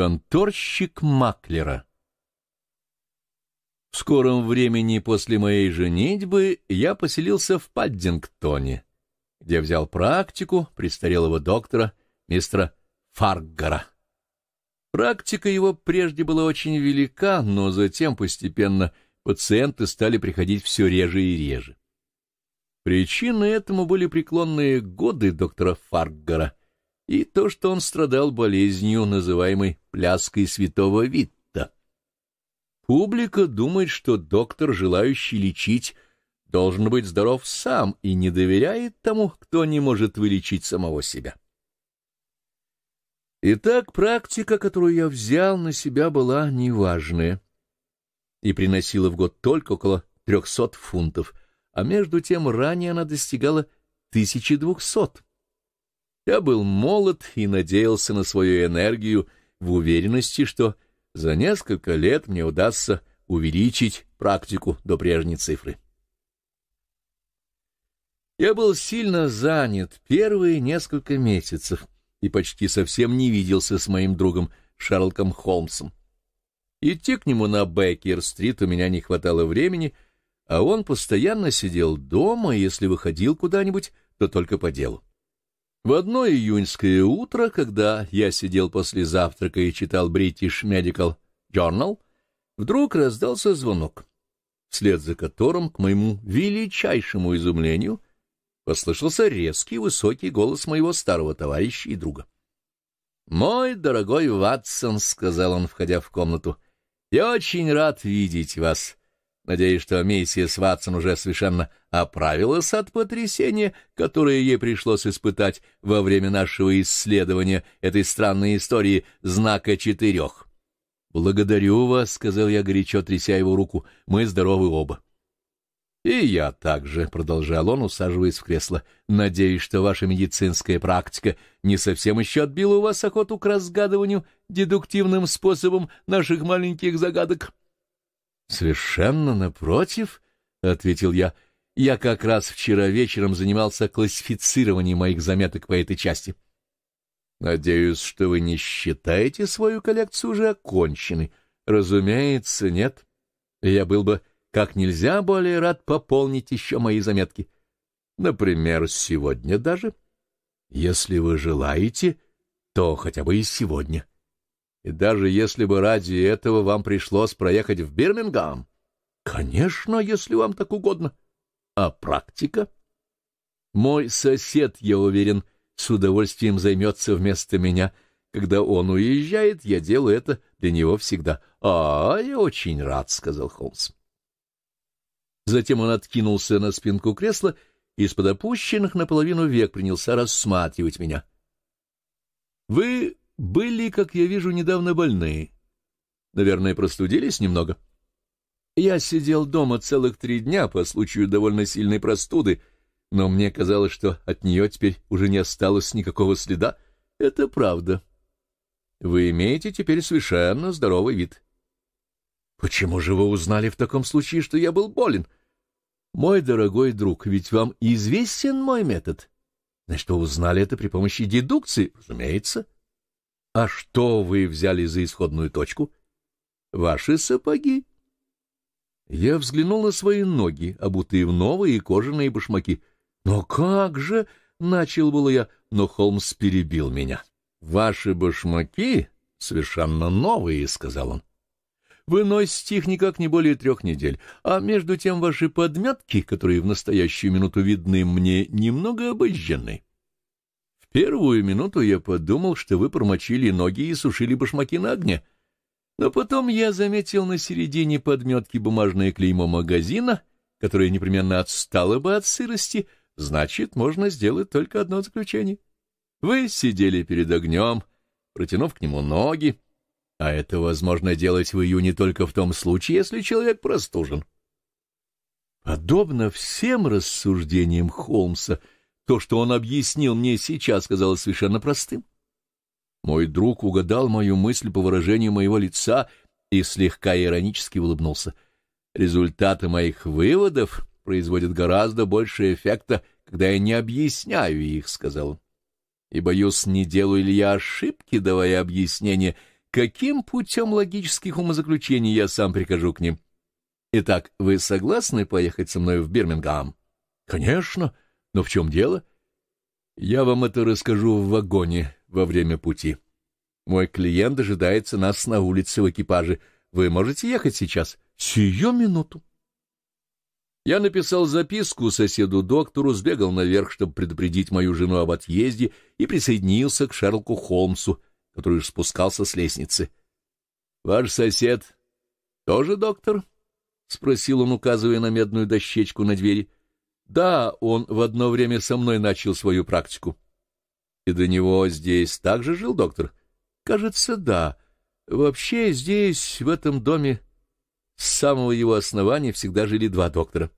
Конторщик Маклера В скором времени после моей женитьбы я поселился в Паддингтоне, где взял практику престарелого доктора мистера Фаргара. Практика его прежде была очень велика, но затем постепенно пациенты стали приходить все реже и реже. Причиной этому были преклонные годы доктора Фаргара, и то, что он страдал болезнью, называемой пляской святого Витта. Публика думает, что доктор, желающий лечить, должен быть здоров сам и не доверяет тому, кто не может вылечить самого себя. Итак, практика, которую я взял на себя, была неважная и приносила в год только около 300 фунтов, а между тем ранее она достигала 1200 я был молод и надеялся на свою энергию в уверенности, что за несколько лет мне удастся увеличить практику до прежней цифры. Я был сильно занят первые несколько месяцев и почти совсем не виделся с моим другом Шерлоком Холмсом. Идти к нему на Бейкер-стрит у меня не хватало времени, а он постоянно сидел дома, и если выходил куда-нибудь, то только по делу. В одно июньское утро, когда я сидел после завтрака и читал British Medical Journal, вдруг раздался звонок, вслед за которым, к моему величайшему изумлению, послышался резкий высокий голос моего старого товарища и друга. «Мой дорогой Ватсон», — сказал он, входя в комнату, — «я очень рад видеть вас. Надеюсь, что миссис Ватсон уже совершенно оправилась от потрясения, которое ей пришлось испытать во время нашего исследования этой странной истории знака четырех. «Благодарю вас», — сказал я, горячо тряся его руку, — «мы здоровы оба». «И я также», — продолжал он, усаживаясь в кресло, — «надеюсь, что ваша медицинская практика не совсем еще отбила у вас охоту к разгадыванию дедуктивным способом наших маленьких загадок». Совершенно напротив, — ответил я. Я как раз вчера вечером занимался классифицированием моих заметок по этой части. Надеюсь, что вы не считаете свою коллекцию уже оконченной. Разумеется, нет. Я был бы как нельзя более рад пополнить еще мои заметки. Например, сегодня даже. Если вы желаете, то хотя бы и сегодня. — и даже если бы ради этого вам пришлось проехать в Бирмингам, конечно, если вам так угодно. А практика? Мой сосед, я уверен, с удовольствием займется вместо меня. Когда он уезжает, я делаю это для него всегда. А, я очень рад, — сказал Холмс. Затем он откинулся на спинку кресла и из-под опущенных наполовину век принялся рассматривать меня. — Вы были, как я вижу, недавно больны? Наверное, простудились немного. Я сидел дома целых три дня по случаю довольно сильной простуды, но мне казалось, что от нее теперь уже не осталось никакого следа. Это правда. Вы имеете теперь совершенно здоровый вид. Почему же вы узнали в таком случае, что я был болен? Мой дорогой друг, ведь вам известен мой метод. Значит, вы узнали это при помощи дедукции, разумеется. — а что вы взяли за исходную точку? Ваши сапоги. Я взглянул на свои ноги, обутые в новые кожаные башмаки. Но как же, начал было я, но Холмс перебил меня. Ваши башмаки совершенно новые, сказал он. Вы носите их никак не более трех недель, а между тем ваши подметки, которые в настоящую минуту видны мне, немного обожжены первую минуту я подумал, что вы промочили ноги и сушили башмаки на огне. Но потом я заметил на середине подметки бумажное клеймо магазина, которое непременно отстало бы от сырости, значит, можно сделать только одно заключение. Вы сидели перед огнем, протянув к нему ноги, а это возможно делать в июне только в том случае, если человек простужен. Подобно всем рассуждениям Холмса — то, что он объяснил мне сейчас, казалось совершенно простым. Мой друг угадал мою мысль по выражению моего лица и слегка иронически улыбнулся. Результаты моих выводов производят гораздо больше эффекта, когда я не объясняю их, — сказал он. И, боюсь, не делаю ли я ошибки, давая объяснение, каким путем логических умозаключений я сам прихожу к ним. Итак, вы согласны поехать со мной в Бирмингам? — Конечно, — но в чем дело? Я вам это расскажу в вагоне во время пути. Мой клиент дожидается нас на улице в экипаже. Вы можете ехать сейчас? Сию минуту. Я написал записку соседу-доктору, сбегал наверх, чтобы предупредить мою жену об отъезде, и присоединился к Шерлоку Холмсу, который спускался с лестницы. — Ваш сосед тоже доктор? — спросил он, указывая на медную дощечку на двери. Да, он в одно время со мной начал свою практику. И до него здесь также жил доктор? Кажется, да. Вообще здесь, в этом доме, с самого его основания всегда жили два доктора.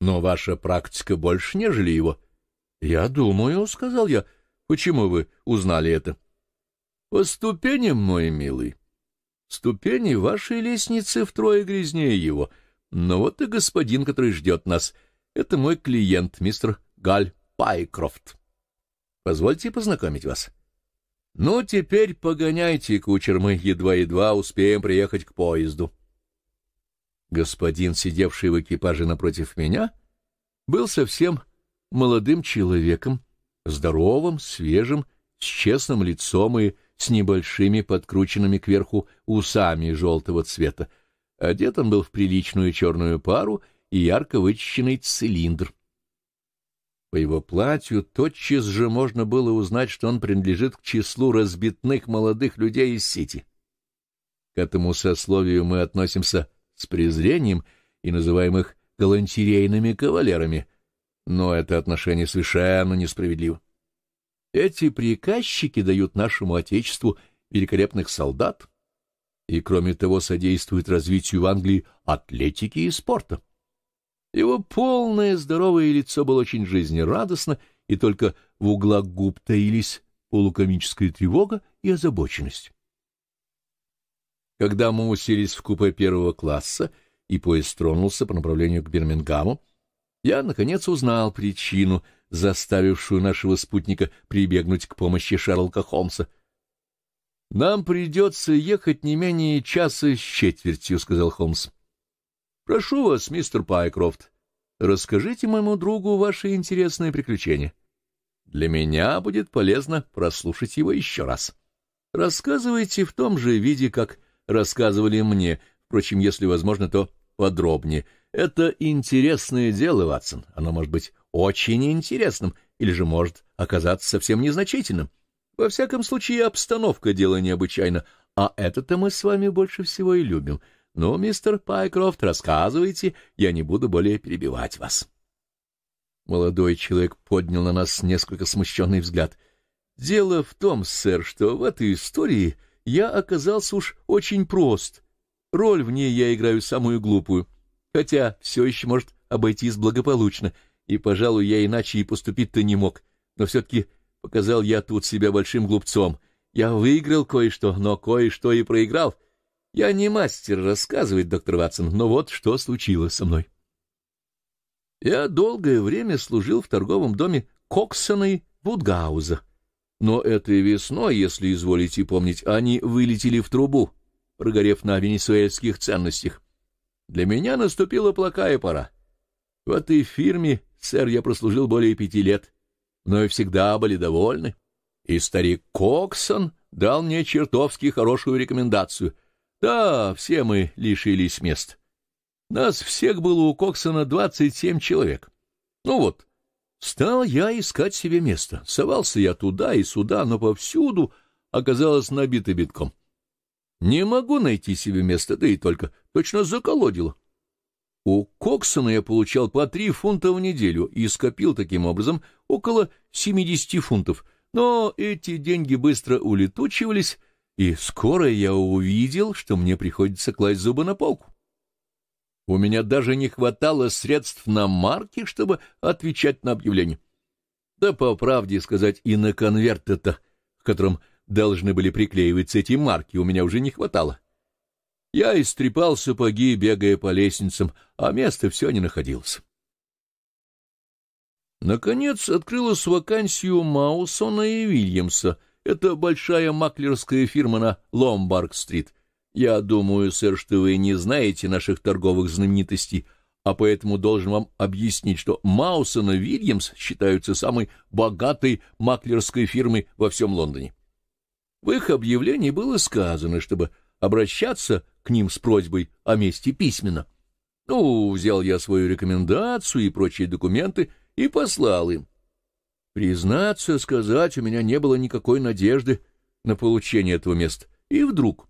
Но ваша практика больше, нежели его. Я думаю, — сказал я, — почему вы узнали это? По ступеням, мой милый. Ступени вашей лестницы втрое грязнее его — но «Ну вот и господин, который ждет нас. Это мой клиент, мистер Галь Пайкрофт. Позвольте познакомить вас. Ну, теперь погоняйте, кучер, мы едва-едва успеем приехать к поезду. Господин, сидевший в экипаже напротив меня, был совсем молодым человеком, здоровым, свежим, с честным лицом и с небольшими подкрученными кверху усами желтого цвета. Одет он был в приличную черную пару и ярко вычищенный цилиндр. По его платью тотчас же можно было узнать, что он принадлежит к числу разбитных молодых людей из Сити. К этому сословию мы относимся с презрением и называем их галантерейными кавалерами, но это отношение совершенно несправедливо. Эти приказчики дают нашему Отечеству великолепных солдат, и, кроме того, содействует развитию в Англии атлетики и спорта. Его полное здоровое лицо было очень жизнерадостно, и только в углах губ таились полукомическая тревога и озабоченность. Когда мы уселись в купе первого класса, и поезд тронулся по направлению к Бирмингаму, я, наконец, узнал причину, заставившую нашего спутника прибегнуть к помощи Шерлока Холмса — «Нам придется ехать не менее часа с четвертью», — сказал Холмс. «Прошу вас, мистер Пайкрофт, расскажите моему другу ваши интересные приключения. Для меня будет полезно прослушать его еще раз. Рассказывайте в том же виде, как рассказывали мне, впрочем, если возможно, то подробнее. Это интересное дело, Ватсон. Оно может быть очень интересным или же может оказаться совсем незначительным. Во всяком случае, обстановка — дело необычайно, а это-то мы с вами больше всего и любим. Ну, мистер Пайкрофт, рассказывайте, я не буду более перебивать вас. Молодой человек поднял на нас несколько смущенный взгляд. «Дело в том, сэр, что в этой истории я оказался уж очень прост. Роль в ней я играю самую глупую, хотя все еще может обойтись благополучно, и, пожалуй, я иначе и поступить-то не мог, но все-таки Показал я тут себя большим глупцом. Я выиграл кое-что, но кое-что и проиграл. Я не мастер рассказывать, доктор Ватсон, но вот что случилось со мной. Я долгое время служил в торговом доме Коксона и Будгауза. Но этой весной, если изволите помнить, они вылетели в трубу, прогорев на венесуэльских ценностях. Для меня наступила плохая пора. В этой фирме, сэр, я прослужил более пяти лет но и всегда были довольны, и старик Коксон дал мне чертовски хорошую рекомендацию. Да, все мы лишились мест. Нас всех было у Коксона двадцать семь человек. Ну вот, стал я искать себе место. Совался я туда и сюда, но повсюду оказалось набито битком. Не могу найти себе места, да и только. Точно заколодило. У Коксона я получал по три фунта в неделю и скопил таким образом около 70 фунтов, но эти деньги быстро улетучивались, и скоро я увидел, что мне приходится класть зубы на полку. У меня даже не хватало средств на марки, чтобы отвечать на объявления. Да, по правде сказать, и на конверт это, к которым должны были приклеиваться эти марки, у меня уже не хватало. Я истрепал сапоги, бегая по лестницам, а места все не находилось. Наконец открылась вакансию Маусона и Вильямса. Это большая маклерская фирма на Ломбарг-стрит. Я думаю, сэр, что вы не знаете наших торговых знаменитостей, а поэтому должен вам объяснить, что Маусон и Вильямс считаются самой богатой маклерской фирмой во всем Лондоне. В их объявлении было сказано, чтобы обращаться к ним с просьбой о месте письменно. Ну, взял я свою рекомендацию и прочие документы и послал им. Признаться, сказать, у меня не было никакой надежды на получение этого места. И вдруг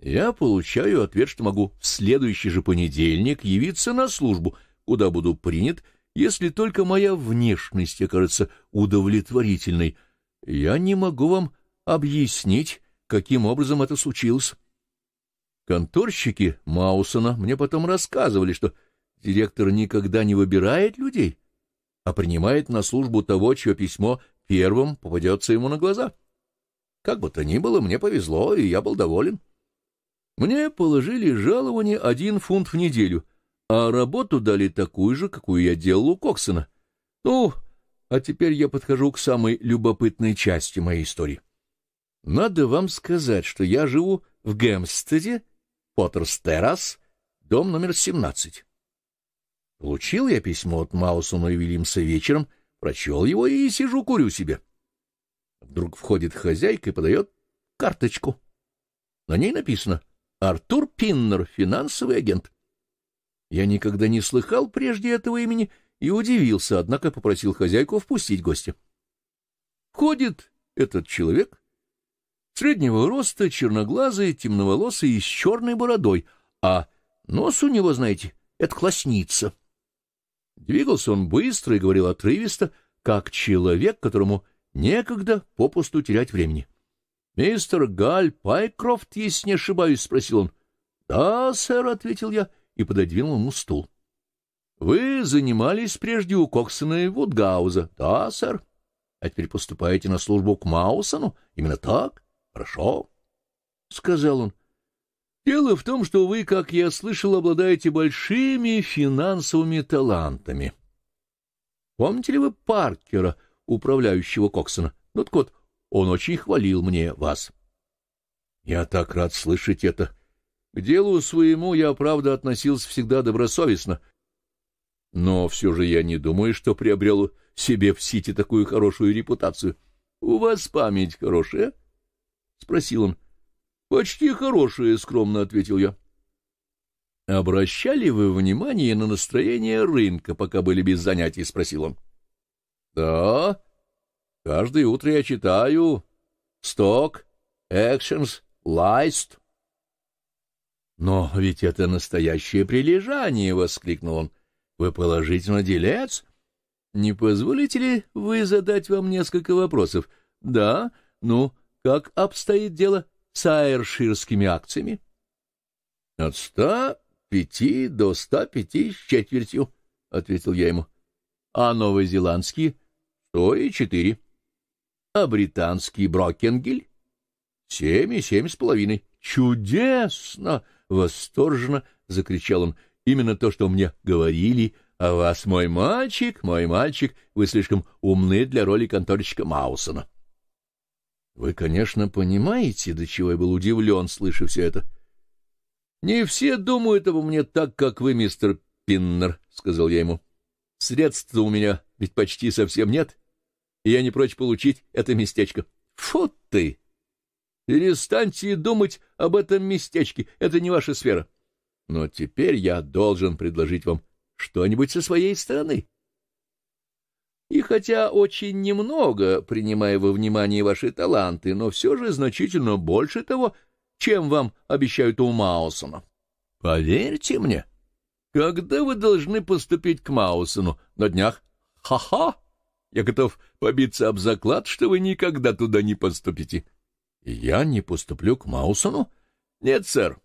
я получаю ответ, что могу в следующий же понедельник явиться на службу, куда буду принят, если только моя внешность окажется удовлетворительной. Я не могу вам объяснить, каким образом это случилось. Конторщики Маусона мне потом рассказывали, что директор никогда не выбирает людей, а принимает на службу того, чье письмо первым попадется ему на глаза. Как бы то ни было, мне повезло, и я был доволен. Мне положили жалование один фунт в неделю, а работу дали такую же, какую я делал у Коксона. Ну, а теперь я подхожу к самой любопытной части моей истории. Надо вам сказать, что я живу в Гэмстеде Поттерс-Террас, дом номер 17. Получил я письмо от Маусона и Вильямса вечером, прочел его и сижу, курю себе. Вдруг входит хозяйка и подает карточку. На ней написано «Артур Пиннер, финансовый агент». Я никогда не слыхал прежде этого имени и удивился, однако попросил хозяйку впустить гостя. Ходит этот человек, среднего роста, черноглазый, темноволосый и с черной бородой, а нос у него, знаете, это классница. Двигался он быстро и говорил отрывисто, как человек, которому некогда попусту терять времени. — Мистер Галь Пайкрофт, если не ошибаюсь, — спросил он. — Да, сэр, — ответил я и пододвинул ему стул. — Вы занимались прежде у Коксона и Вудгауза. — Да, сэр. — А теперь поступаете на службу к Маусону? Именно так? —— Прошу, — сказал он. — Дело в том, что вы, как я слышал, обладаете большими финансовыми талантами. Помните ли вы Паркера, управляющего Коксона? Ну так вот, он очень хвалил мне вас. — Я так рад слышать это. К делу своему я, правда, относился всегда добросовестно. Но все же я не думаю, что приобрел себе в Сити такую хорошую репутацию. У вас память хорошая, — спросил он. — Почти хорошее, — скромно ответил я. — Обращали вы внимание на настроение рынка, пока были без занятий? — спросил он. — Да. Каждое утро я читаю «Сток», «Экшенс», «Лайст». — Но ведь это настоящее прилежание! — воскликнул он. — Вы положительно делец? — Не позволите ли вы задать вам несколько вопросов? — Да. Ну... Как обстоит дело с аэрширскими акциями? — От ста пяти до ста пяти с четвертью, — ответил я ему. — А новозеландские? — Сто и четыре. — А британский Брокенгель? — Семь и семь с половиной. — Чудесно! — восторженно закричал он. — Именно то, что мне говорили о вас, мой мальчик, мой мальчик, вы слишком умны для роли конторщика Маусона. — вы, конечно, понимаете, до чего я был удивлен, слыша все это. — Не все думают обо мне так, как вы, мистер Пиннер, — сказал я ему. — Средств у меня ведь почти совсем нет, и я не прочь получить это местечко. — Фу ты! Перестаньте думать об этом местечке, это не ваша сфера. Но теперь я должен предложить вам что-нибудь со своей стороны. — и хотя очень немного, принимая во внимание ваши таланты, но все же значительно больше того, чем вам обещают у Маусона. Поверьте мне, когда вы должны поступить к Маусону? На днях? Ха-ха! Я готов побиться об заклад, что вы никогда туда не поступите. Я не поступлю к Маусону? Нет, сэр.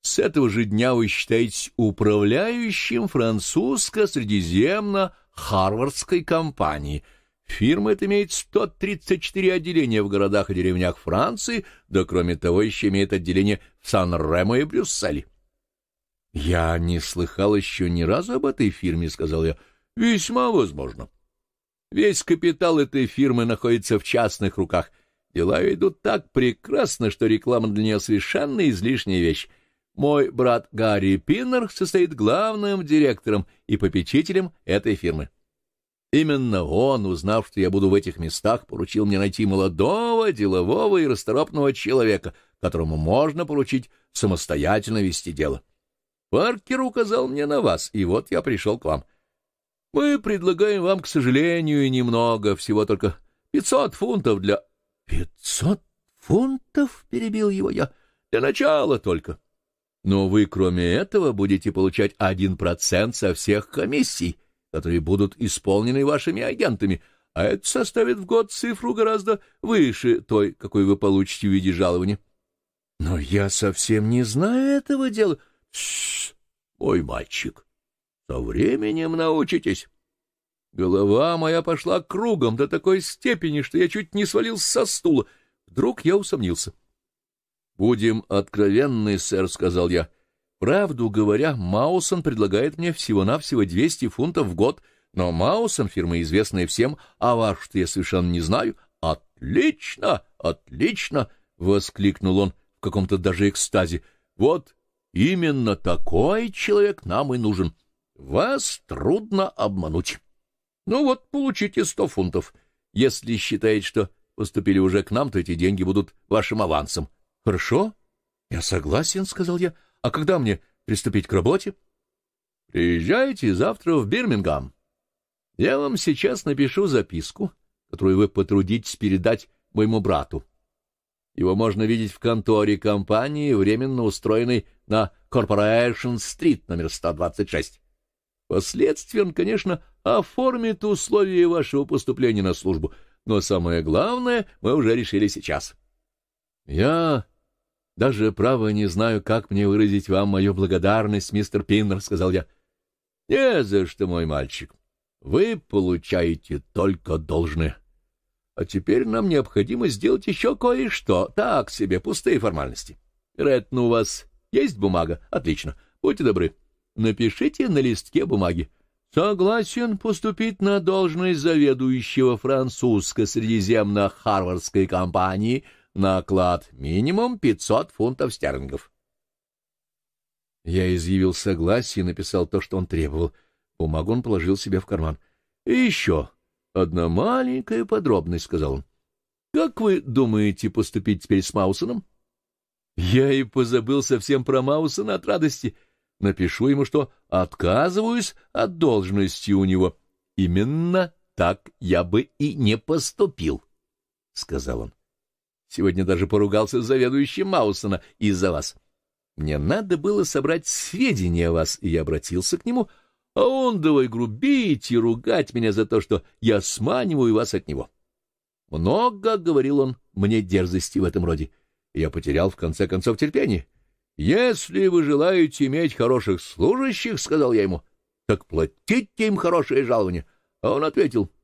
С этого же дня вы считаетесь управляющим французско средиземно Харвардской компании. Фирма эта имеет 134 отделения в городах и деревнях Франции, да, кроме того, еще имеет отделение в Сан-Ремо и Брюсселе. — Я не слыхал еще ни разу об этой фирме, — сказал я. — Весьма возможно. Весь капитал этой фирмы находится в частных руках. Дела идут так прекрасно, что реклама для нее совершенно излишняя вещь. Мой брат Гарри Пиннер состоит главным директором и попечителем этой фирмы. Именно он, узнав, что я буду в этих местах, поручил мне найти молодого, делового и расторопного человека, которому можно поручить самостоятельно вести дело. Паркер указал мне на вас, и вот я пришел к вам. Мы предлагаем вам, к сожалению, немного, всего только пятьсот фунтов для... — Пятьсот фунтов? — перебил его я. — Для начала только. — но вы, кроме этого, будете получать один процент со всех комиссий, которые будут исполнены вашими агентами, а это составит в год цифру гораздо выше той, какой вы получите в виде жалования. Но я совсем не знаю этого дела. Тссс, мой мальчик, со временем научитесь. Голова моя пошла кругом до такой степени, что я чуть не свалился со стула. Вдруг я усомнился. «Будем откровенны, сэр», — сказал я. «Правду говоря, Маусон предлагает мне всего-навсего 200 фунтов в год, но Маусон — фирма, известная всем, а ваш-то я совершенно не знаю». «Отлично! Отлично!» — воскликнул он в каком-то даже экстазе. «Вот именно такой человек нам и нужен. Вас трудно обмануть. Ну вот, получите сто фунтов. Если считаете, что поступили уже к нам, то эти деньги будут вашим авансом». — Хорошо, я согласен, — сказал я. — А когда мне приступить к работе? — Приезжайте завтра в Бирмингам. Я вам сейчас напишу записку, которую вы потрудитесь передать моему брату. Его можно видеть в конторе компании, временно устроенной на Corporation-стрит номер 126. Впоследствии он, конечно, оформит условия вашего поступления на службу, но самое главное мы уже решили сейчас. — Я «Даже, право, не знаю, как мне выразить вам мою благодарность, мистер Пиннер», — сказал я. «Не за что, мой мальчик. Вы получаете только должное. А теперь нам необходимо сделать еще кое-что. Так себе, пустые формальности. Вероятно, у вас есть бумага? Отлично. Будьте добры. Напишите на листке бумаги. Согласен поступить на должность заведующего французско-средиземно-харвардской компании — на оклад минимум 500 фунтов стерлингов. Я изъявил согласие и написал то, что он требовал. Бумагу он положил себе в карман. — И еще одна маленькая подробность, — сказал он. — Как вы думаете поступить теперь с Маусоном? Я и позабыл совсем про Маусона от радости. Напишу ему, что отказываюсь от должности у него. Именно так я бы и не поступил, — сказал он. Сегодня даже поругался с заведующим Маусона из-за вас. Мне надо было собрать сведения о вас, и я обратился к нему, а он давай грубить и ругать меня за то, что я сманиваю вас от него. Много, — говорил он, — мне дерзости в этом роде. я потерял, в конце концов, терпение. «Если вы желаете иметь хороших служащих, — сказал я ему, — так платите им хорошее жалование». А он ответил —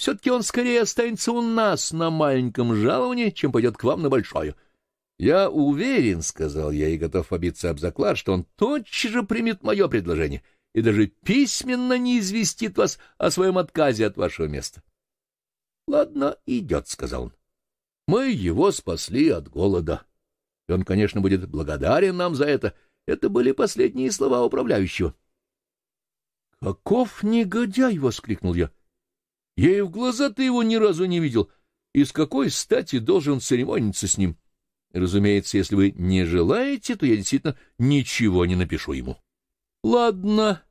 все-таки он скорее останется у нас на маленьком жаловании, чем пойдет к вам на большое. Я уверен, — сказал я, и готов побиться об заклад, что он тотчас же примет мое предложение и даже письменно не известит вас о своем отказе от вашего места. — Ладно, идет, — сказал он. — Мы его спасли от голода. И он, конечно, будет благодарен нам за это. Это были последние слова управляющего. — Каков негодяй! — воскликнул я. — я и в глаза-то его ни разу не видел. И с какой стати должен церемониться с ним? Разумеется, если вы не желаете, то я действительно ничего не напишу ему. — Ладно,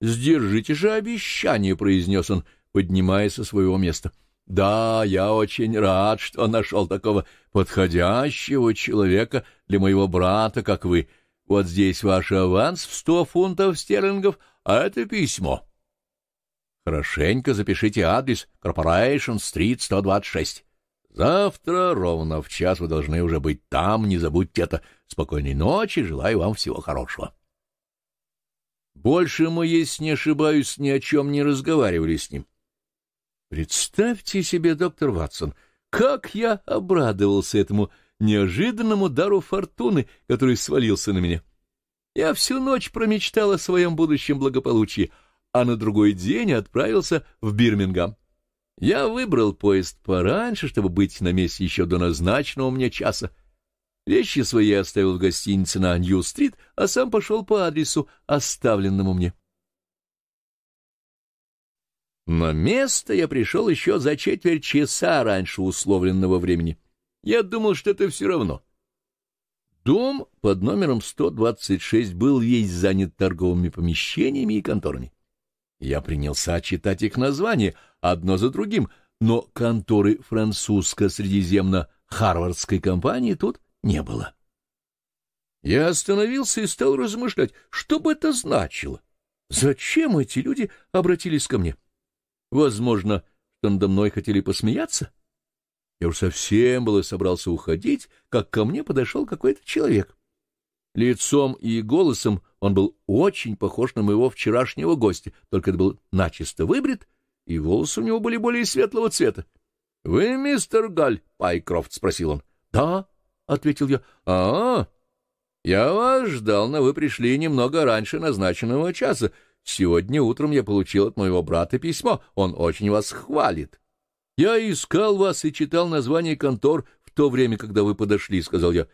сдержите же обещание, — произнес он, поднимаясь со своего места. — Да, я очень рад, что нашел такого подходящего человека для моего брата, как вы. Вот здесь ваш аванс в сто фунтов стерлингов, а это письмо. — Хорошенько запишите адрес Corporation Street 126. Завтра ровно в час вы должны уже быть там, не забудьте это. Спокойной ночи, желаю вам всего хорошего. Больше мы, если не ошибаюсь, ни о чем не разговаривали с ним. Представьте себе, доктор Ватсон, как я обрадовался этому неожиданному дару фортуны, который свалился на меня. Я всю ночь промечтал о своем будущем благополучии — а на другой день отправился в Бирмингам. Я выбрал поезд пораньше, чтобы быть на месте еще до назначенного мне часа. Вещи свои оставил в гостинице на Нью-стрит, а сам пошел по адресу, оставленному мне. На место я пришел еще за четверть часа раньше условленного времени. Я думал, что это все равно. Дом под номером 126 был весь занят торговыми помещениями и конторами. Я принялся читать их названия одно за другим, но конторы французско-средиземно-харвардской компании тут не было. Я остановился и стал размышлять, что бы это значило. Зачем эти люди обратились ко мне? Возможно, что надо мной хотели посмеяться? Я уж совсем было собрался уходить, как ко мне подошел какой-то человек. Лицом и голосом он был очень похож на моего вчерашнего гостя, только это был начисто выбрит, и волосы у него были более светлого цвета. — Вы мистер Галь Пайкрофт? — спросил он. — Да, — ответил я. А — Я вас ждал, но вы пришли немного раньше назначенного часа. Сегодня утром я получил от моего брата письмо. Он очень вас хвалит. — Я искал вас и читал название контор в то время, когда вы подошли, — сказал я.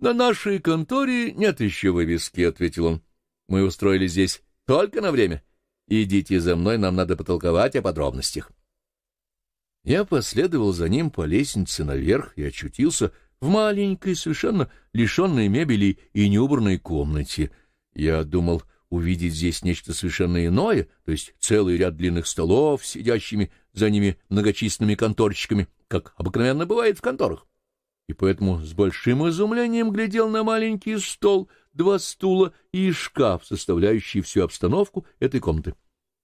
«На нашей конторе нет еще вывески», — ответил он. «Мы устроили здесь только на время. Идите за мной, нам надо потолковать о подробностях». Я последовал за ним по лестнице наверх и очутился в маленькой, совершенно лишенной мебели и неубранной комнате. Я думал увидеть здесь нечто совершенно иное, то есть целый ряд длинных столов, сидящими за ними многочисленными конторщиками, как обыкновенно бывает в конторах и поэтому с большим изумлением глядел на маленький стол, два стула и шкаф, составляющий всю обстановку этой комнаты.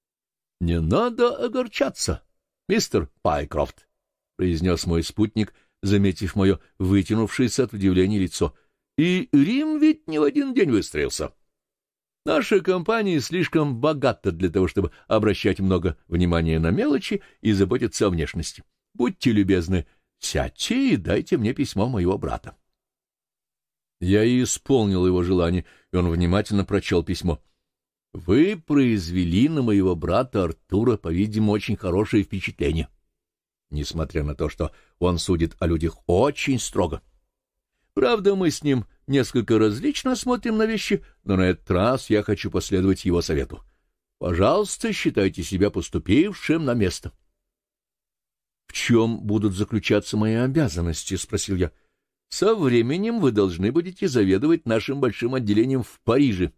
— Не надо огорчаться, мистер Пайкрофт, — произнес мой спутник, заметив мое вытянувшееся от удивления лицо. — И Рим ведь не в один день выстроился. Наша компания слишком богата для того, чтобы обращать много внимания на мелочи и заботиться о внешности. Будьте любезны, — сядьте и дайте мне письмо моего брата. Я и исполнил его желание, и он внимательно прочел письмо. Вы произвели на моего брата Артура, по-видимому, очень хорошее впечатление, несмотря на то, что он судит о людях очень строго. Правда, мы с ним несколько различно смотрим на вещи, но на этот раз я хочу последовать его совету. Пожалуйста, считайте себя поступившим на место. —— В чем будут заключаться мои обязанности? — спросил я. — Со временем вы должны будете заведовать нашим большим отделением в Париже.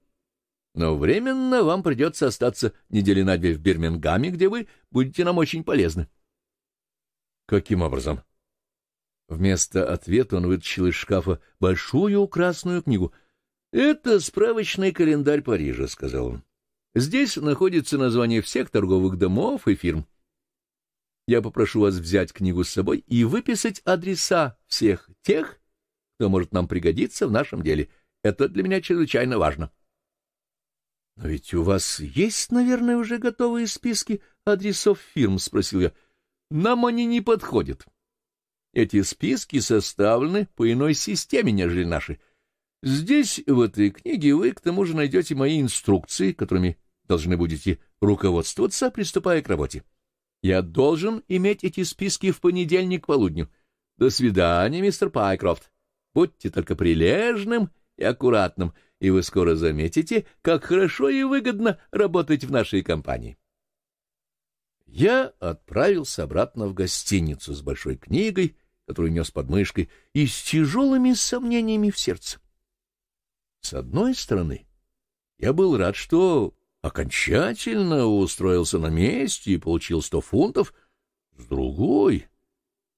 Но временно вам придется остаться недели на две в Бирмингаме, где вы будете нам очень полезны. — Каким образом? Вместо ответа он вытащил из шкафа большую красную книгу. — Это справочный календарь Парижа, — сказал он. — Здесь находится название всех торговых домов и фирм. — я попрошу вас взять книгу с собой и выписать адреса всех тех, кто может нам пригодиться в нашем деле. Это для меня чрезвычайно важно. — Но ведь у вас есть, наверное, уже готовые списки адресов фирм? — спросил я. — Нам они не подходят. Эти списки составлены по иной системе, нежели наши. Здесь, в этой книге, вы, к тому же, найдете мои инструкции, которыми должны будете руководствоваться, приступая к работе. — я должен иметь эти списки в понедельник полудню. До свидания, мистер Пайкрофт. Будьте только прилежным и аккуратным, и вы скоро заметите, как хорошо и выгодно работать в нашей компании. Я отправился обратно в гостиницу с большой книгой, которую нес под мышкой, и с тяжелыми сомнениями в сердце. С одной стороны, я был рад, что окончательно устроился на месте и получил сто фунтов, с другой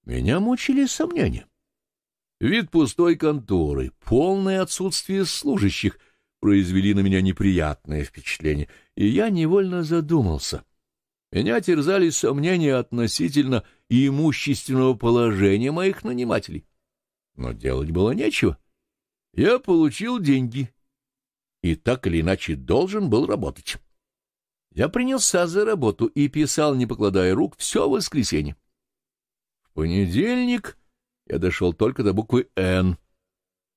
меня мучили сомнения. Вид пустой конторы, полное отсутствие служащих произвели на меня неприятное впечатление, и я невольно задумался. Меня терзали сомнения относительно имущественного положения моих нанимателей. Но делать было нечего. Я получил деньги и так или иначе должен был работать. Я принялся за работу и писал, не покладая рук, все воскресенье. В понедельник я дошел только до буквы «Н».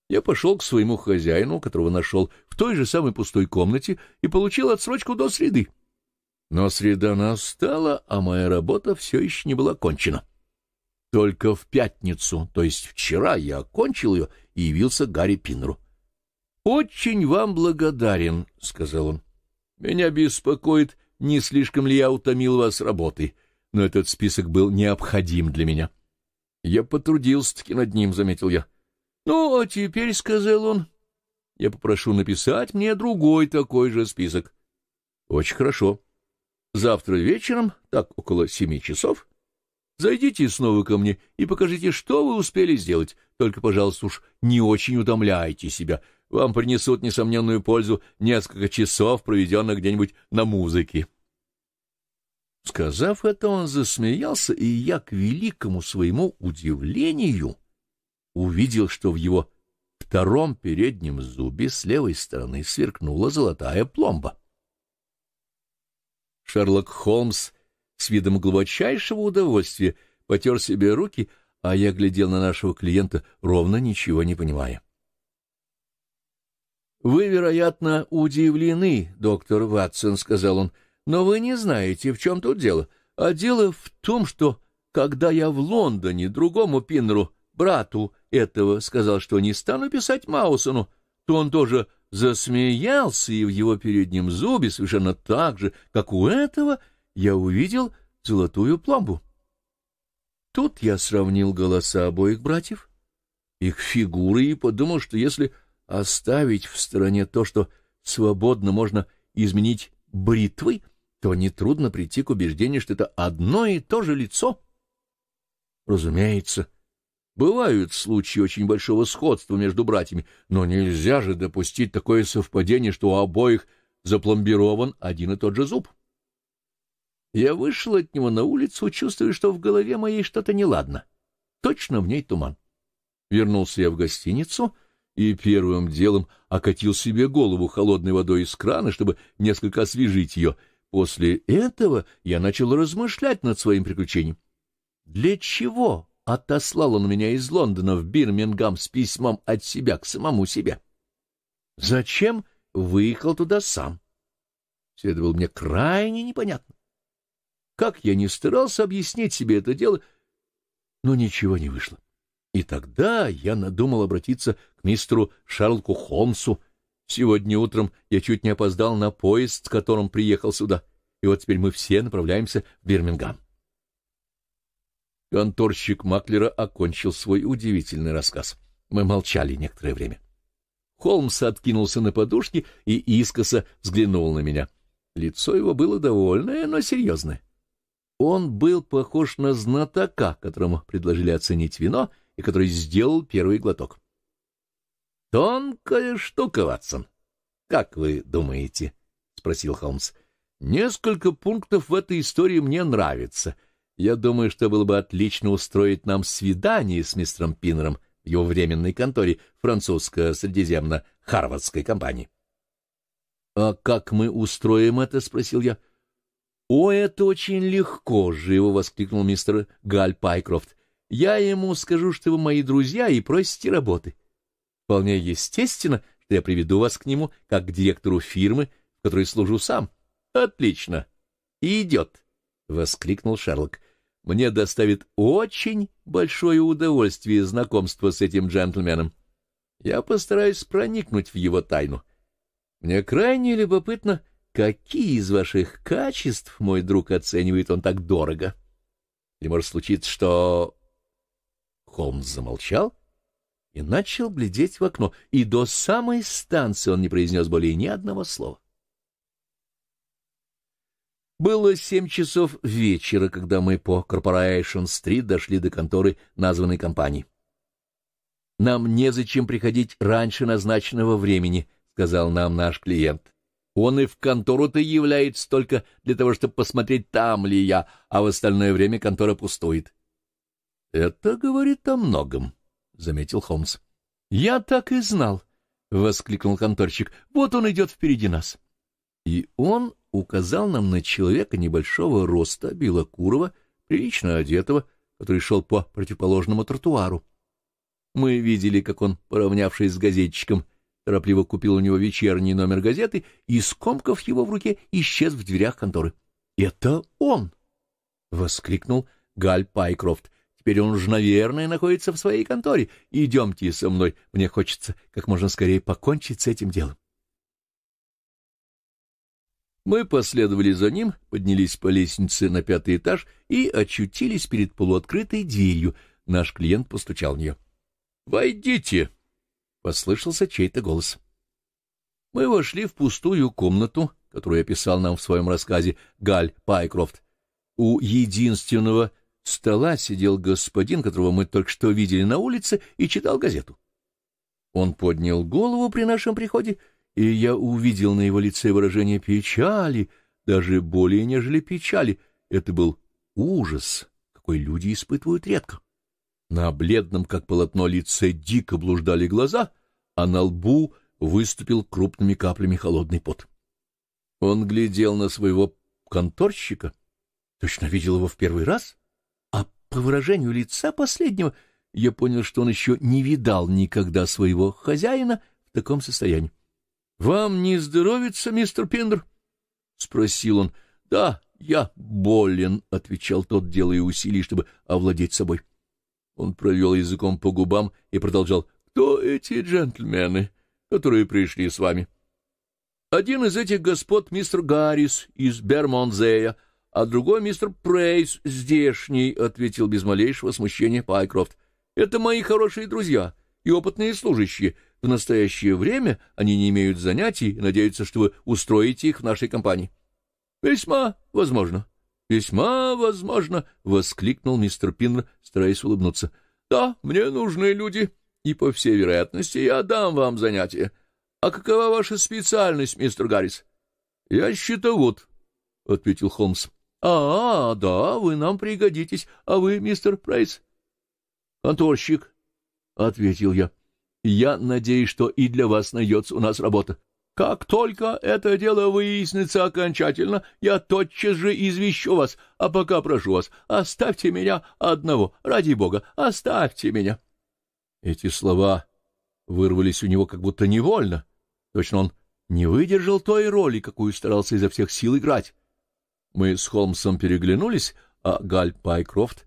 Я пошел к своему хозяину, которого нашел в той же самой пустой комнате, и получил отсрочку до среды. Но среда настала, а моя работа все еще не была кончена. Только в пятницу, то есть вчера, я окончил ее и явился Гарри Пинеру. «Очень вам благодарен», — сказал он. «Меня беспокоит, не слишком ли я утомил вас работой, но этот список был необходим для меня». «Я потрудился-таки над ним», — заметил я. «Ну, а теперь», — сказал он, — «я попрошу написать мне другой такой же список». «Очень хорошо. Завтра вечером, так около семи часов, зайдите снова ко мне и покажите, что вы успели сделать. Только, пожалуйста, уж не очень утомляйте себя вам принесут несомненную пользу несколько часов, проведенных где-нибудь на музыке. Сказав это, он засмеялся, и я, к великому своему удивлению, увидел, что в его втором переднем зубе с левой стороны сверкнула золотая пломба. Шерлок Холмс с видом глубочайшего удовольствия потер себе руки, а я глядел на нашего клиента, ровно ничего не понимая. — «Вы, вероятно, удивлены, доктор Ватсон», — сказал он, — «но вы не знаете, в чем тут дело. А дело в том, что, когда я в Лондоне другому Пиннеру, брату этого, сказал, что не стану писать Маусону, то он тоже засмеялся, и в его переднем зубе совершенно так же, как у этого, я увидел золотую пломбу». Тут я сравнил голоса обоих братьев, их фигуры, и подумал, что если оставить в стороне то, что свободно можно изменить бритвой, то нетрудно прийти к убеждению, что это одно и то же лицо. Разумеется, бывают случаи очень большого сходства между братьями, но нельзя же допустить такое совпадение, что у обоих запломбирован один и тот же зуб. Я вышел от него на улицу, чувствуя, что в голове моей что-то неладно. Точно в ней туман. Вернулся я в гостиницу — и первым делом окатил себе голову холодной водой из крана, чтобы несколько освежить ее. После этого я начал размышлять над своим приключением. Для чего отослал он меня из Лондона в Бирмингам с письмом от себя к самому себе? Зачем выехал туда сам? Все это было мне крайне непонятно. Как я не старался объяснить себе это дело, но ничего не вышло. И тогда я надумал обратиться к мистеру Шарлку Холмсу. Сегодня утром я чуть не опоздал на поезд, с которым приехал сюда, и вот теперь мы все направляемся в Бирмингам. Конторщик Маклера окончил свой удивительный рассказ. Мы молчали некоторое время. Холмс откинулся на подушке и искоса взглянул на меня. Лицо его было довольное, но серьезное. Он был похож на знатока, которому предложили оценить вино — и который сделал первый глоток. — Тонкая штука, Ватсон. — Как вы думаете? — спросил Холмс. — Несколько пунктов в этой истории мне нравятся. Я думаю, что было бы отлично устроить нам свидание с мистером Пиннером в его временной конторе французско-средиземно-харвардской компании. — А как мы устроим это? — спросил я. — О, это очень легко! — живо воскликнул мистер Галь Пайкрофт я ему скажу, что вы мои друзья и просите работы. Вполне естественно, что я приведу вас к нему как к директору фирмы, в которой служу сам. Отлично. Идет, — воскликнул Шерлок. Мне доставит очень большое удовольствие знакомство с этим джентльменом. Я постараюсь проникнуть в его тайну. Мне крайне любопытно, какие из ваших качеств мой друг оценивает он так дорого. Или, может, случиться, что Холмс замолчал и начал глядеть в окно, и до самой станции он не произнес более ни одного слова. Было семь часов вечера, когда мы по Корпорайшн-стрит дошли до конторы названной компании. «Нам незачем приходить раньше назначенного времени», — сказал нам наш клиент. «Он и в контору-то является только для того, чтобы посмотреть, там ли я, а в остальное время контора пустует. — Это говорит о многом, — заметил Холмс. — Я так и знал, — воскликнул конторщик. — Вот он идет впереди нас. И он указал нам на человека небольшого роста, белокурого, прилично одетого, который шел по противоположному тротуару. Мы видели, как он, поравнявшись с газетчиком, торопливо купил у него вечерний номер газеты и, скомкав его в руке, исчез в дверях конторы. — Это он! — воскликнул Галь Пайкрофт. Теперь он уж, наверное, находится в своей конторе. Идемте со мной. Мне хочется как можно скорее покончить с этим делом. Мы последовали за ним, поднялись по лестнице на пятый этаж и очутились перед полуоткрытой дверью. Наш клиент постучал в нее. «Войдите!» — послышался чей-то голос. Мы вошли в пустую комнату, которую описал нам в своем рассказе Галь Пайкрофт. У единственного стола сидел господин, которого мы только что видели на улице, и читал газету. Он поднял голову при нашем приходе, и я увидел на его лице выражение печали, даже более нежели печали. Это был ужас, какой люди испытывают редко. На бледном, как полотно, лице дико блуждали глаза, а на лбу выступил крупными каплями холодный пот. Он глядел на своего конторщика, точно видел его в первый раз — по выражению лица последнего я понял, что он еще не видал никогда своего хозяина в таком состоянии. — Вам не здоровится, мистер Пиндер? — спросил он. — Да, я болен, — отвечал тот, делая усилий, чтобы овладеть собой. Он провел языком по губам и продолжал. — Кто эти джентльмены, которые пришли с вами? — один из этих господ мистер Гаррис из Бермонзея, а другой мистер Прейс, здешний, — ответил без малейшего смущения Пайкрофт. — Это мои хорошие друзья и опытные служащие. В настоящее время они не имеют занятий и надеются, что вы устроите их в нашей компании. — Весьма возможно. — Весьма возможно, — воскликнул мистер Пиннер, стараясь улыбнуться. — Да, мне нужны люди, и, по всей вероятности, я дам вам занятия. А какова ваша специальность, мистер Гаррис? — Я счетовод, —— ответил Холмс. «А, да, вы нам пригодитесь. А вы, мистер Прайс?» «Конторщик», — ответил я. «Я надеюсь, что и для вас найдется у нас работа. Как только это дело выяснится окончательно, я тотчас же извещу вас. А пока прошу вас, оставьте меня одного. Ради бога, оставьте меня». Эти слова вырвались у него как будто невольно. Точно он не выдержал той роли, какую старался изо всех сил играть. Мы с Холмсом переглянулись, а Галь Пайкрофт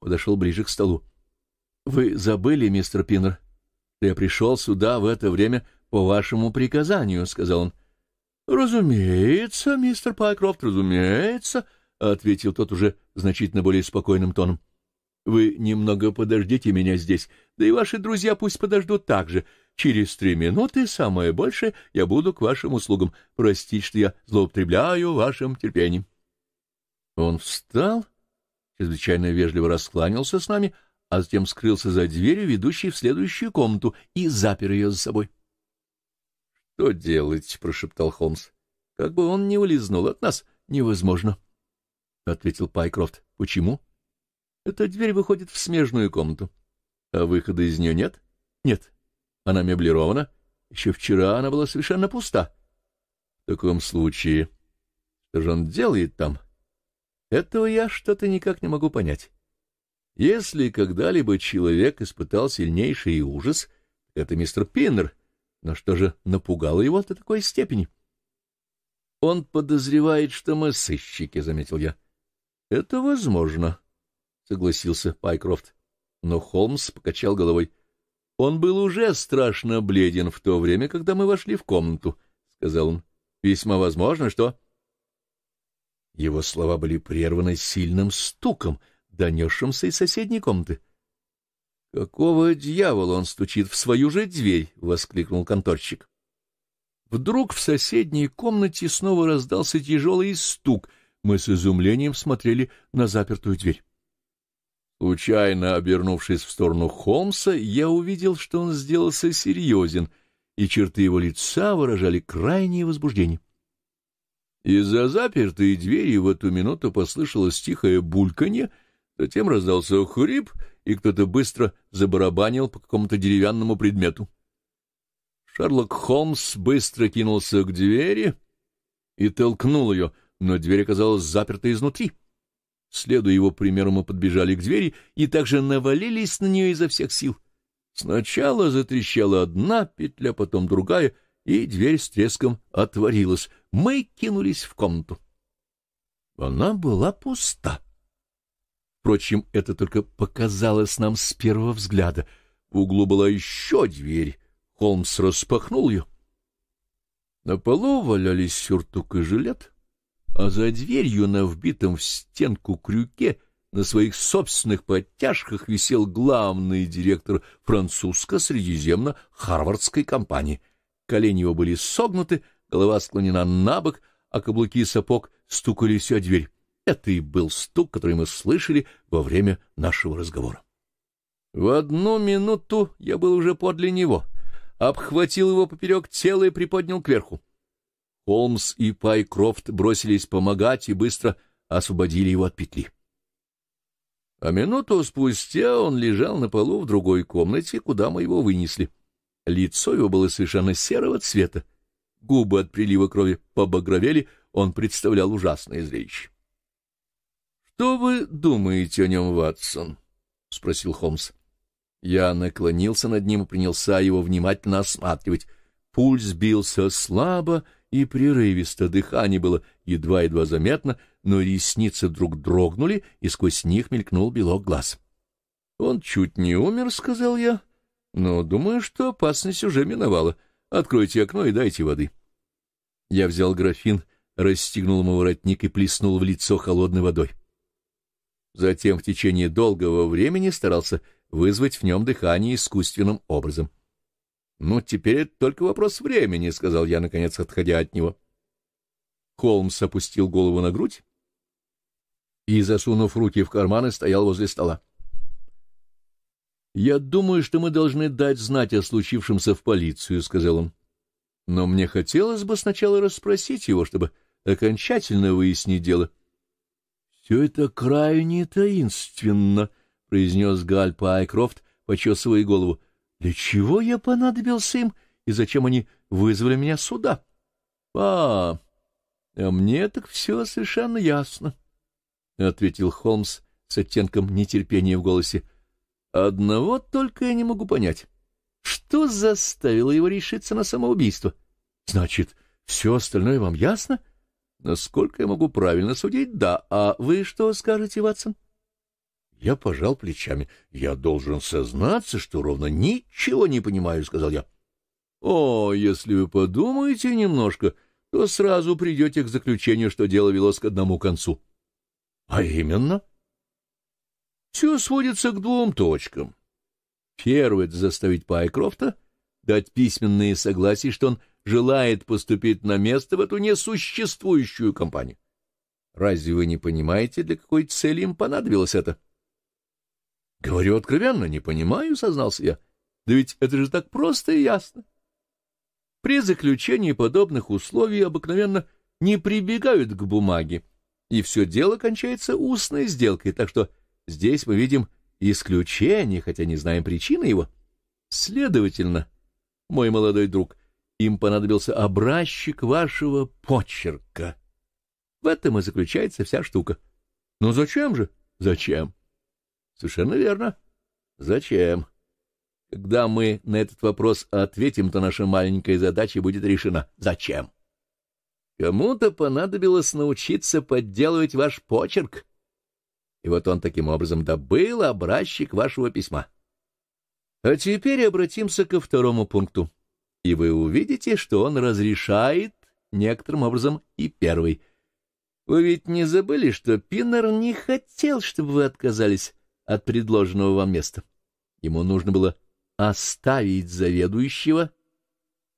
подошел ближе к столу. — Вы забыли, мистер Пиннер? — Я пришел сюда в это время по вашему приказанию, — сказал он. — Разумеется, мистер Пайкрофт, разумеется, — ответил тот уже значительно более спокойным тоном. — Вы немного подождите меня здесь, да и ваши друзья пусть подождут так же. Через три минуты, самое большее, я буду к вашим услугам. Простите, что я злоупотребляю вашим терпением. Он встал, чрезвычайно вежливо раскланялся с нами, а затем скрылся за дверью, ведущей в следующую комнату, и запер ее за собой. — Что делать? — прошептал Холмс. — Как бы он ни улизнул от нас, невозможно. — ответил Пайкрофт. — Почему? — Эта дверь выходит в смежную комнату. — А выхода из нее нет? — Нет. Она меблирована. Еще вчера она была совершенно пуста. — В таком случае... Что же он делает там? Этого я что-то никак не могу понять. Если когда-либо человек испытал сильнейший ужас, это мистер Пиннер. Но что же напугало его до такой степени? Он подозревает, что мы сыщики, — заметил я. — Это возможно, — согласился Пайкрофт. Но Холмс покачал головой. — Он был уже страшно бледен в то время, когда мы вошли в комнату, — сказал он. — Весьма возможно, что... Его слова были прерваны сильным стуком, донесшимся из соседней комнаты. — Какого дьявола он стучит в свою же дверь? — воскликнул конторщик. Вдруг в соседней комнате снова раздался тяжелый стук. Мы с изумлением смотрели на запертую дверь. Случайно обернувшись в сторону Холмса, я увидел, что он сделался серьезен, и черты его лица выражали крайнее возбуждение. — из-за запертой двери в эту минуту послышалось тихое бульканье, затем раздался хрип, и кто-то быстро забарабанил по какому-то деревянному предмету. Шерлок Холмс быстро кинулся к двери и толкнул ее, но дверь оказалась заперта изнутри. Следуя его примеру, мы подбежали к двери и также навалились на нее изо всех сил. Сначала затрещала одна петля, потом другая, и дверь с треском отворилась — мы кинулись в комнату. Она была пуста. Впрочем, это только показалось нам с первого взгляда. В углу была еще дверь. Холмс распахнул ее. На полу валялись сюртук и жилет, а за дверью на вбитом в стенку крюке на своих собственных подтяжках висел главный директор французско-средиземно-харвардской компании. Колени его были согнуты, голова склонена на бок, а каблуки сапог стукались о дверь. Это и был стук, который мы слышали во время нашего разговора. В одну минуту я был уже подле него, обхватил его поперек тела и приподнял кверху. Холмс и Пайкрофт бросились помогать и быстро освободили его от петли. А минуту спустя он лежал на полу в другой комнате, куда мы его вынесли. Лицо его было совершенно серого цвета, губы от прилива крови побагровели, он представлял ужасное зрелище. — Что вы думаете о нем, Ватсон? — спросил Холмс. Я наклонился над ним и принялся его внимательно осматривать. Пульс бился слабо и прерывисто, дыхание было едва-едва заметно, но ресницы вдруг дрогнули, и сквозь них мелькнул белок глаз. — Он чуть не умер, — сказал я, — но думаю, что опасность уже миновала. Откройте окно и дайте воды. Я взял графин, расстегнул ему воротник и плеснул в лицо холодной водой. Затем в течение долгого времени старался вызвать в нем дыхание искусственным образом. «Ну, теперь это только вопрос времени», — сказал я, наконец, отходя от него. Холмс опустил голову на грудь и, засунув руки в карманы, стоял возле стола. «Я думаю, что мы должны дать знать о случившемся в полицию», — сказал он. «Но мне хотелось бы сначала расспросить его, чтобы окончательно выяснить дело». «Все это крайне таинственно», — произнес Гальпа Айкрофт, почесывая голову. «Для чего я понадобился им, и зачем они вызвали меня сюда?» «А, а мне так все совершенно ясно», — ответил Холмс с оттенком нетерпения в голосе. — Одного только я не могу понять. Что заставило его решиться на самоубийство? Значит, все остальное вам ясно? Насколько я могу правильно судить, да. А вы что скажете, Ватсон? Я пожал плечами. Я должен сознаться, что ровно ничего не понимаю, сказал я. О, если вы подумаете немножко, то сразу придете к заключению, что дело велось к одному концу. А именно? — все сводится к двум точкам. Первое — это заставить Пайкрофта дать письменные согласия, что он желает поступить на место в эту несуществующую компанию. Разве вы не понимаете, для какой цели им понадобилось это? — Говорю откровенно, не понимаю, — сознался я. — Да ведь это же так просто и ясно. При заключении подобных условий обыкновенно не прибегают к бумаге, и все дело кончается устной сделкой, так что Здесь мы видим исключение, хотя не знаем причины его. Следовательно, мой молодой друг, им понадобился образчик вашего почерка. В этом и заключается вся штука. Но ну, зачем же? Зачем? Совершенно верно. Зачем? Когда мы на этот вопрос ответим, то наша маленькая задача будет решена. Зачем? Кому-то понадобилось научиться подделывать ваш почерк. И вот он таким образом добыл образчик вашего письма. А теперь обратимся ко второму пункту. И вы увидите, что он разрешает некоторым образом и первый. Вы ведь не забыли, что Пиннер не хотел, чтобы вы отказались от предложенного вам места. Ему нужно было оставить заведующего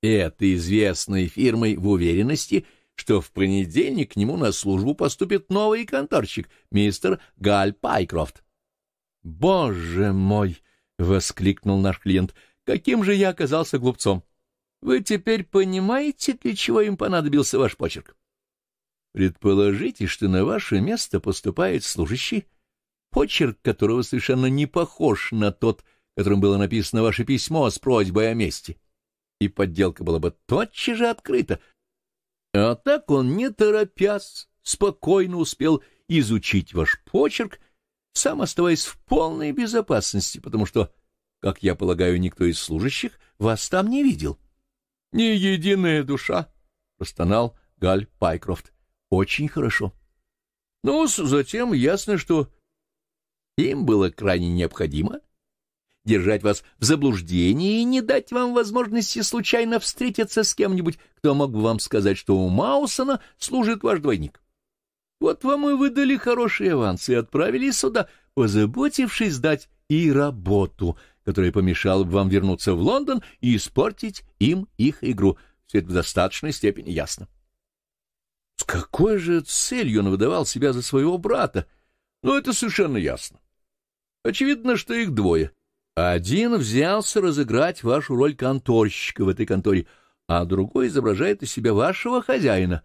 этой известной фирмой в уверенности — что в понедельник к нему на службу поступит новый конторщик, мистер Галь Пайкрофт. — Боже мой! — воскликнул наш клиент. — Каким же я оказался глупцом! Вы теперь понимаете, для чего им понадобился ваш почерк? Предположите, что на ваше место поступает служащий, почерк которого совершенно не похож на тот, которым было написано ваше письмо с просьбой о мести. И подделка была бы тотчас же открыта, а так он, не торопясь, спокойно успел изучить ваш почерк, сам оставаясь в полной безопасности, потому что, как я полагаю, никто из служащих вас там не видел. — Ни единая душа, — простонал Галь Пайкрофт. — Очень хорошо. Ну, затем ясно, что им было крайне необходимо держать вас в заблуждении и не дать вам возможности случайно встретиться с кем-нибудь, кто мог бы вам сказать, что у Маусона служит ваш двойник. Вот вам и выдали хороший аванс и отправили сюда, позаботившись дать и работу, которая помешала бы вам вернуться в Лондон и испортить им их игру. Все это в достаточной степени ясно. С какой же целью он выдавал себя за своего брата? Ну, это совершенно ясно. Очевидно, что их двое. Один взялся разыграть вашу роль конторщика в этой конторе, а другой изображает из себя вашего хозяина.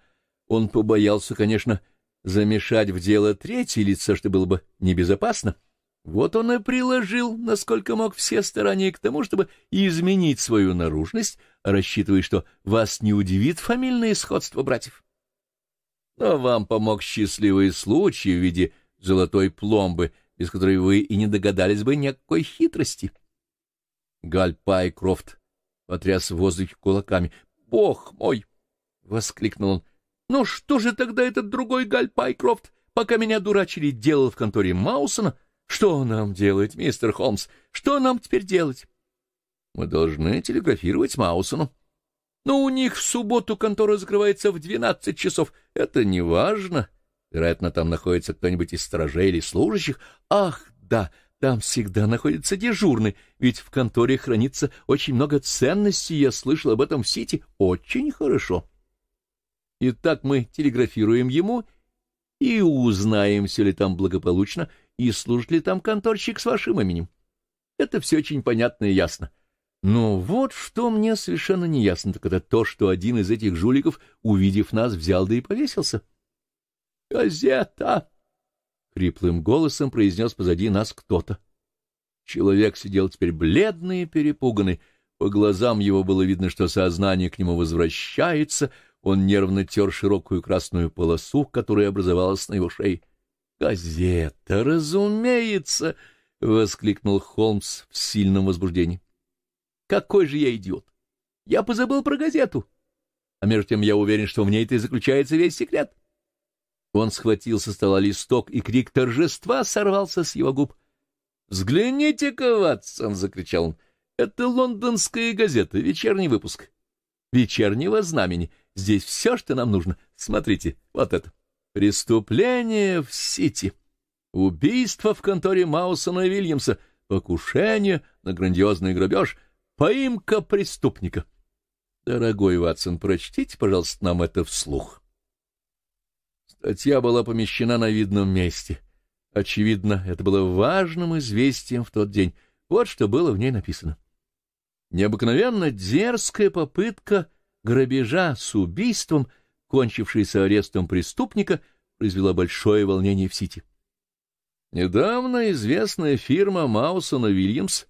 Он побоялся, конечно, замешать в дело третье лицо, что было бы небезопасно. Вот он и приложил, насколько мог, все старания к тому, чтобы изменить свою наружность, рассчитывая, что вас не удивит фамильное сходство братьев. Но вам помог счастливый случай в виде золотой пломбы — из которой вы и не догадались бы никакой хитрости. Галь Пайкрофт потряс в воздухе кулаками. — Бог мой! — воскликнул он. — Ну что же тогда этот другой Галь Пайкрофт, пока меня дурачили, делал в конторе Маусона? Что нам делать, мистер Холмс? Что нам теперь делать? — Мы должны телеграфировать Маусону. — Но ну, у них в субботу контора закрывается в двенадцать часов. Это не важно. — Вероятно, там находится кто-нибудь из сторожей или служащих. Ах, да, там всегда находится дежурный, ведь в конторе хранится очень много ценностей, я слышал об этом в Сити. Очень хорошо. Итак, мы телеграфируем ему и узнаем, все ли там благополучно, и служит ли там конторщик с вашим именем. Это все очень понятно и ясно. Но вот что мне совершенно не ясно, так это то, что один из этих жуликов, увидев нас, взял да и повесился. — «Газета!» — хриплым голосом произнес позади нас кто-то. Человек сидел теперь бледный и перепуганный. По глазам его было видно, что сознание к нему возвращается. Он нервно тер широкую красную полосу, которая образовалась на его шее. «Газета, разумеется!» — воскликнул Холмс в сильном возбуждении. «Какой же я идиот! Я позабыл про газету! А между тем я уверен, что в ней-то и заключается весь секрет!» Он схватил со стола листок, и крик торжества сорвался с его губ. «Взгляните-ка, Ватсон!» — закричал он. «Это лондонская газета, вечерний выпуск. Вечернего знамени. Здесь все, что нам нужно. Смотрите, вот это. Преступление в Сити. Убийство в конторе Маусона и Вильямса. Покушение на грандиозный грабеж. Поимка преступника». «Дорогой Ватсон, прочтите, пожалуйста, нам это вслух». Статья была помещена на видном месте. Очевидно, это было важным известием в тот день. Вот что было в ней написано. Необыкновенно дерзкая попытка грабежа с убийством, кончившаяся арестом преступника, произвела большое волнение в Сити. Недавно известная фирма Маусона Вильямс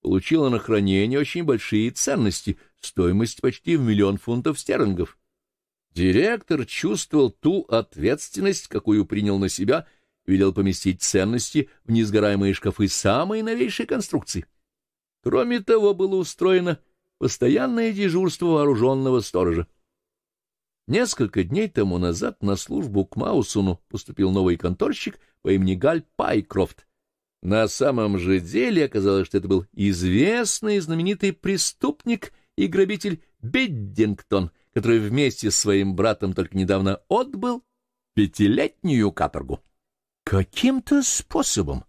получила на хранение очень большие ценности, стоимость почти в миллион фунтов стерлингов. Директор чувствовал ту ответственность, какую принял на себя, велел поместить ценности в несгораемые шкафы самой новейшей конструкции. Кроме того, было устроено постоянное дежурство вооруженного сторожа. Несколько дней тому назад на службу к Маусуну поступил новый конторщик по имени Галь Пайкрофт. На самом же деле оказалось, что это был известный и знаменитый преступник и грабитель Беддингтон — который вместе с своим братом только недавно отбыл пятилетнюю каторгу. Каким-то способом,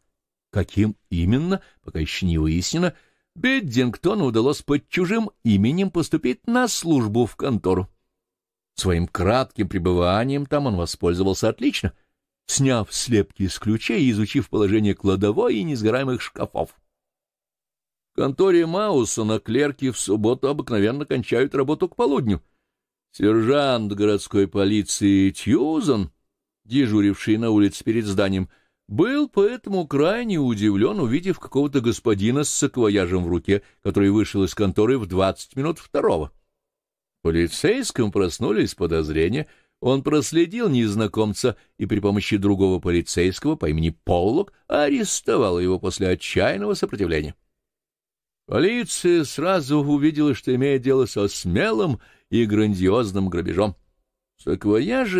каким именно, пока еще не выяснено, Беддингтону удалось под чужим именем поступить на службу в контору. Своим кратким пребыванием там он воспользовался отлично, сняв слепки из ключей и изучив положение кладовой и несгораемых шкафов. В конторе Маусона клерки в субботу обыкновенно кончают работу к полудню — Сержант городской полиции Тьюзен, дежуривший на улице перед зданием, был поэтому крайне удивлен, увидев какого-то господина с саквояжем в руке, который вышел из конторы в двадцать минут второго. Полицейском проснулись подозрения, он проследил незнакомца и при помощи другого полицейского по имени Поллок арестовал его после отчаянного сопротивления. Полиция сразу увидела, что имеет дело со смелым и грандиозным грабежом. В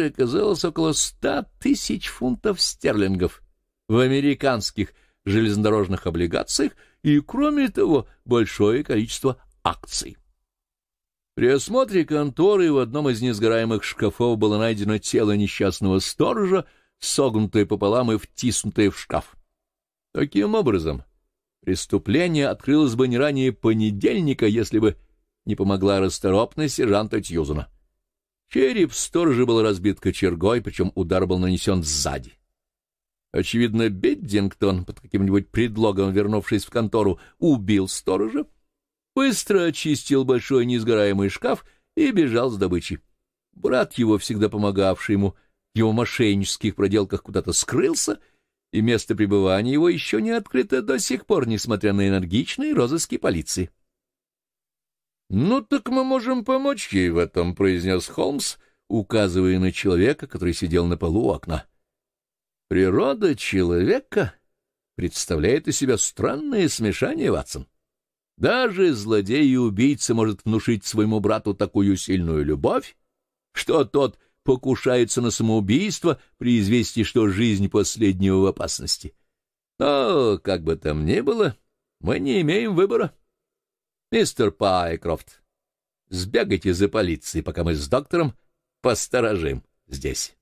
оказалось около ста тысяч фунтов стерлингов в американских железнодорожных облигациях и, кроме того, большое количество акций. При осмотре конторы в одном из несгораемых шкафов было найдено тело несчастного сторожа, согнутое пополам и втиснутое в шкаф. Таким образом, Преступление открылось бы не ранее понедельника, если бы не помогла расторопность сержанта Тьюзена. Череп сторожа был разбит кочергой, причем удар был нанесен сзади. Очевидно, Беддингтон, под каким-нибудь предлогом вернувшись в контору, убил сторожа, быстро очистил большой несгораемый шкаф и бежал с добычей. Брат его, всегда помогавший ему в его мошеннических проделках, куда-то скрылся — и место пребывания его еще не открыто до сих пор, несмотря на энергичные розыски полиции. «Ну так мы можем помочь ей в этом», — произнес Холмс, указывая на человека, который сидел на полу у окна. «Природа человека представляет из себя странное смешание, Ватсон. Даже злодей и убийца может внушить своему брату такую сильную любовь, что тот покушается на самоубийство при известии, что жизнь последнего в опасности. Но, как бы там ни было, мы не имеем выбора. Мистер Пайкрофт, сбегайте за полицией, пока мы с доктором посторожим здесь.